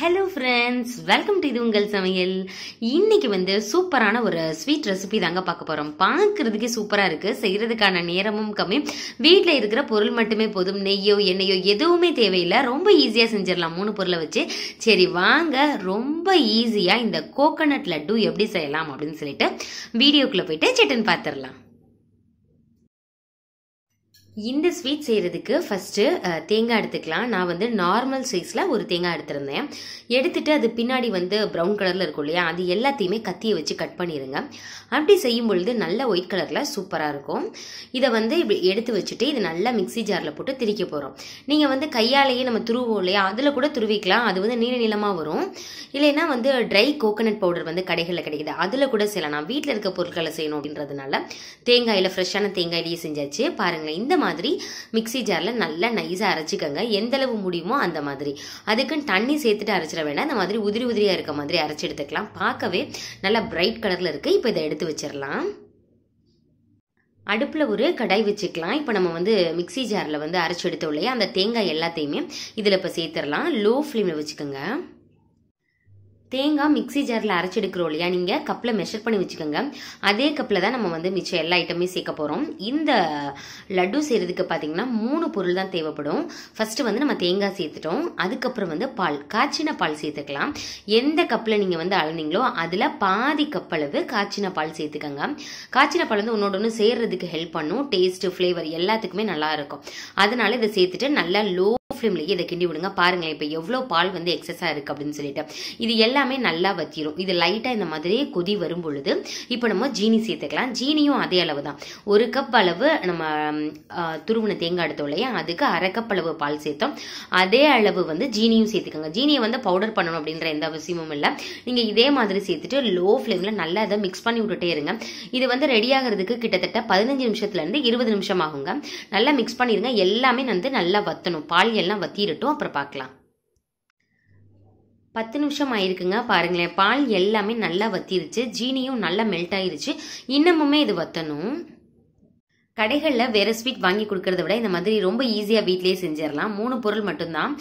hello friends welcome to இது உங்கள் சமையல் இன்னைக்கு வந்து சூப்பரான ஒரு ஸ்வீட் ரெசிபி தாங்க பார்க்க போகிறோம் பார்க்கறதுக்கே சூப்பராக இருக்குது செய்கிறதுக்கான நேரமும் கம்மி வீட்டில் இருக்கிற பொருள் மட்டுமே போதும் நெய்யோ எண்ணெயோ எதுவுமே தேவையில்லை ரொம்ப ஈஸியாக செஞ்சிடலாம் மூணு பொருளை வச்சு சரி வாங்க ரொம்ப ஈஸியாக இந்த கோகனட் லட்டு எப்படி செய்யலாம் அப்படின்னு சொல்லிட்டு வீடியோக்குள்ளே போயிட்டு சிட்டன் பார்த்துடலாம் இந்த ஸ்வீட் செய்கிறதுக்கு ஃபஸ்ட்டு தேங்காய் எடுத்துக்கலாம் நான் வந்து நார்மல் சைஸில் ஒரு தேங்காய் எடுத்திருந்தேன் எடுத்துகிட்டு அது பின்னாடி வந்து ப்ரௌன் கலரில் இருக்கும் இல்லையா அது எல்லாத்தையுமே கத்தியை வச்சு கட் பண்ணிடுங்க அப்படி செய்யும் பொழுது நல்ல ஒயிட் கலரில் சூப்பராக இருக்கும் இதை வந்து இப்படி எடுத்து வச்சுட்டு இது நல்லா மிக்சி ஜாரில் போட்டு திரிக்க போகிறோம் நீங்கள் வந்து கையாலேயே நம்ம துருவோம் இல்லையா அதில் கூட துருவிக்கலாம் அது வந்து நீள நீளமாக வரும் இல்லைன்னா வந்து ட்ரை கோகனட் பவுடர் வந்து கடைகளில் கிடைக்குது அதில் கூட செய்யலாம் நான் வீட்டில் இருக்க பொருட்களை செய்யணும் அப்படின்றதுனால தேங்காயில் ஃப்ரெஷ்ஷான தேங்காயிலேயே செஞ்சாச்சு பாருங்களேன் இந்த மாதிரி மாதிரி மிக்சி ஜாரில் நல்லா நைஸாக அரைச்சிக்கோங்க எந்தளவு முடியுமோ அந்த மாதிரி அதுக்குன்னு தண்ணி சேர்த்துட்டு அரைச்சிட வேண்டாம் அந்த மாதிரி உதிரி உதிரியாக இருக்க மாதிரி அரைச்சி எடுத்துக்கலாம் பார்க்கவே நல்லா பிரைட் கலரில் இருக்குது இப்போ இதை எடுத்து வச்சிடலாம் அடுப்பில் ஒரு கடாய் வச்சுக்கலாம் இப்போ நம்ம வந்து மிக்சி ஜாரில் வந்து அரைச்சி எடுத்தோம் இல்லையா அந்த தேங்காய் எல்லாத்தையுமே இதில் இப்போ சேர்த்துடலாம் லோ ஃப்ளேமில் வச்சுக்கோங்க தேங்காய் மிக்சி ஜாரில் அரைச்சி எடுக்கிறோம் இல்லையா நீங்கள் கப்பில் மெஷர் பண்ணி வச்சுக்கோங்க அதே கப்பில் தான் நம்ம வந்து மிச்சம் எல்லா ஐட்டமே சேர்க்க போகிறோம் இந்த லட்டு செய்கிறதுக்கு பார்த்தீங்கன்னா மூணு பொருள் தான் தேவைப்படும் ஃபஸ்ட்டு வந்து நம்ம தேங்காய் சேர்த்துட்டோம் அதுக்கப்புறம் வந்து பால் காய்ச்சின பால் சேர்த்துக்கலாம் எந்த கப்பில் நீங்கள் வந்து அளந்தீங்களோ அதில் பாதி கப் அளவு காய்ச்சின பால் சேர்த்துக்கோங்க காய்ச்சின பால் வந்து ஒன்றோட ஒன்று சேர்றதுக்கு ஹெல்ப் பண்ணும் டேஸ்ட்டு ஃப்ளேவர் எல்லாத்துக்குமே நல்லா இருக்கும் அதனால இதை சேர்த்துட்டு நல்லா லோ ஃப்ளேம்லேயே இதை கிண்டி விடுங்க பாருங்களேன் இப்போ எவ்வளோ பால் வந்து எக்ஸஸாக இருக்குது அப்படின்னு சொல்லிட்டு இது எல்லாமே நல்லா வத்திரும் இது லைட்டாக இந்த மாதிரியே கொதி வரும் பொழுது இப்போ நம்ம ஜீனி சேர்த்துக்கலாம் ஜீனியும் அதே அளவு தான் ஒரு கப் அளவு நம்ம துருவின தேங்காய் எடுத்தோம் இல்லையா அதுக்கு அரை கப் அளவு பால் சேர்த்தோம் அதே அளவு வந்து ஜீனியும் சேர்த்துக்கோங்க ஜீனியை வந்து பவுடர் பண்ணணும் அப்படின்ற எந்த அவசியமும் இல்லை நீங்கள் இதே மாதிரி சேர்த்துட்டு லோ ஃப்ளேமில் நல்லா இதை மிக்ஸ் பண்ணி விட்டுட்டே இருங்க இது வந்து ரெடி ஆகிறதுக்கு கிட்டத்தட்ட பதினஞ்சு நிமிஷத்துலேருந்து இருபது நிமிஷம் ஆகுங்க நல்லா மிக்ஸ் பண்ணிடுங்க எல்லாமே வந்து நல்லா வத்தணும் பால் எல்லாம் வத்திரட்டும் அப்புறம் பார்க்கலாம் பத்து நிமிஷம் ஆயிருக்குங்க பாருங்களேன் பால் எல்லாமே நல்லா வத்திருச்சு ஜீனியும் நல்லா மெல்ட் ஆயிருச்சு இன்னமுமே இது வத்தணும் கடைகளில் வேறு ஸ்வீட் வாங்கி கொடுக்கறத விட இந்த மாதிரி ரொம்ப ஈஸியாக வீட்லேயே செஞ்சிடலாம் மூணு பொருள் மட்டும்தான்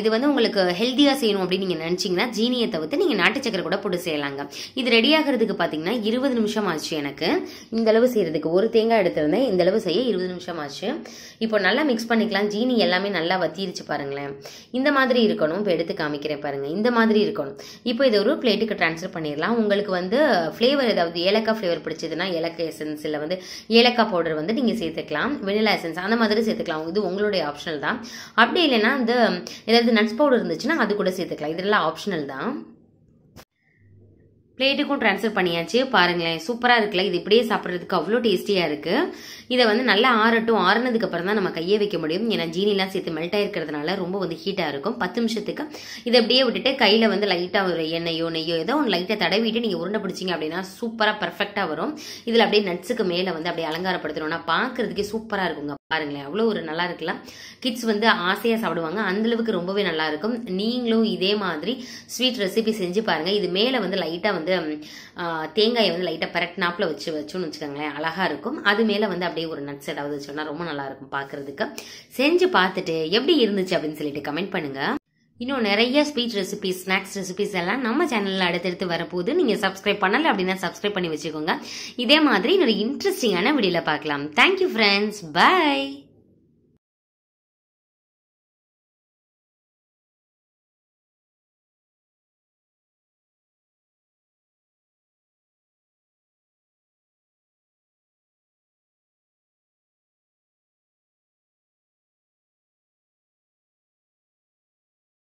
இது வந்து உங்களுக்கு ஹெல்த்தியாக செய்யணும் அப்படின்னு நீங்கள் நினச்சிங்கன்னா ஜீனியை தவிர்த்து நீங்கள் நாட்டு சக்கரை கூட போட்டு செய்யலாங்க இது ரெடி ஆகிறதுக்கு பார்த்தீங்கன்னா இருபது நிமிஷம் ஆச்சு எனக்கு இந்த அளவு செய்கிறதுக்கு ஒரு தேங்காய் எடுத்துருந்தேன் இந்த அளவு செய்ய இருபது நிமிஷம் ஆச்சு இப்போ நல்லா மிக்ஸ் பண்ணிக்கலாம் ஜீனி எல்லாமே நல்லா வத்திருச்சு பாருங்களேன் இந்த மாதிரி இருக்கணும் இப்போ எடுத்து காமிக்கிறேன் பாருங்கள் இந்த மாதிரி இருக்கணும் இப்போ இதை ஒரு பிளேட்டுக்கு ட்ரான்ஸ்ஃபர் பண்ணிடலாம் உங்களுக்கு வந்து ஃப்ளேவர் ஏதாவது ஏலக்காய் ஃப்ளேவர் பிடிச்சதுன்னா ஏலக்காய் எசன்ஸ் இல்லை வந்து ஏலக்காய் பவுடர் பவுடர் வந்து நீங்கள் சேர்த்துக்கலாம் வெனிலா எசன்ஸ் அந்த மாதிரி சேர்த்துக்கலாம் இது உங்களுடைய ஆப்ஷனல் தான் அப்படி இல்லைன்னா இந்த ஏதாவது நட்ஸ் பவுடர் இருந்துச்சுன்னா அது கூட சேர்த்துக்கலாம் இதெல்லாம் ஆப்ஷனல் தான் பிளேட்டுக்கும் ட்ரான்ஸ்ஃபர் பண்ணியாச்சு பாருங்களேன் சூப்பராக இருக்குல்ல இது இப்படியே சாப்பிட்றதுக்கு அவ்வளோ டேஸ்டியாக இருக்குது இதை வந்து நல்லா ஆறட்டும் ஆறுனதுக்கு அப்புறம் தான் நம்ம கையை வைக்க முடியும் ஏன்னா ஜீனிலாம் சேர்த்து மெல்ட் ஆகிருக்கிறதுனால ரொம்ப வந்து ஹீட்டாக இருக்கும் பத்து நிமிஷத்துக்கு இதை அப்படியே விட்டுட்டு கையில் வந்து லைட்டாக ஒரு எண்ணெயோ நெய்யோ ஏதோ ஒன்று லைட்டாக தடவிட்டு நீங்கள் உருண்டை பிடிச்சிங்க அப்படின்னா சூப்பராக பர்ஃபெக்டாக வரும் இதில் அப்படியே நட்ஸுக்கு மேலே வந்து அப்படியே அலங்காரப்படுத்தணும்னா பார்க்குறதுக்கே சூப்பராக இருக்குங்க பாருங்களேன் அவ்வளோ ஒரு நல்லா இருக்கலாம் கிட்ஸ் வந்து ஆசையாக சாப்பிடுவாங்க அந்தளவுக்கு ரொம்பவே நல்லாயிருக்கும் நீங்களும் இதே மாதிரி ஸ்வீட் ரெசிபி செஞ்சு பாருங்கள் இது மேலே வந்து லைட்டாக வந்து வந்து தேங்காயை வந்து லைட்டாக பரட்டினாப்பில் வச்சு வச்சோன்னு வச்சுக்கோங்களேன் அழகாக இருக்கும் அது மேலே வந்து அப்படியே ஒரு நட்ஸ் ஏதாவது வச்சோம்னா ரொம்ப நல்லாயிருக்கும் பார்க்குறதுக்கு செஞ்சு பார்த்துட்டு எப்படி இருந்துச்சு அப்படின்னு சொல்லிட்டு கமெண்ட் பண்ணுங்கள் இன்னும் நிறைய ஸ்வீட் ரெசிபிஸ் ஸ்நாக்ஸ் ரெசிபிஸ் எல்லாம் நம்ம சேனலில் அடுத்தடுத்து வரப்போகுது நீங்கள் சப்ஸ்கிரைப் பண்ணலை அப்படின்னா சப்ஸ்கிரைப் பண்ணி வச்சுக்கோங்க இதே மாதிரி இன்னொரு இன்ட்ரெஸ்டிங்கான வீடியோவில் பார்க்கலாம் தேங்க்யூ ஃப்ரெண்ட்ஸ் பாய்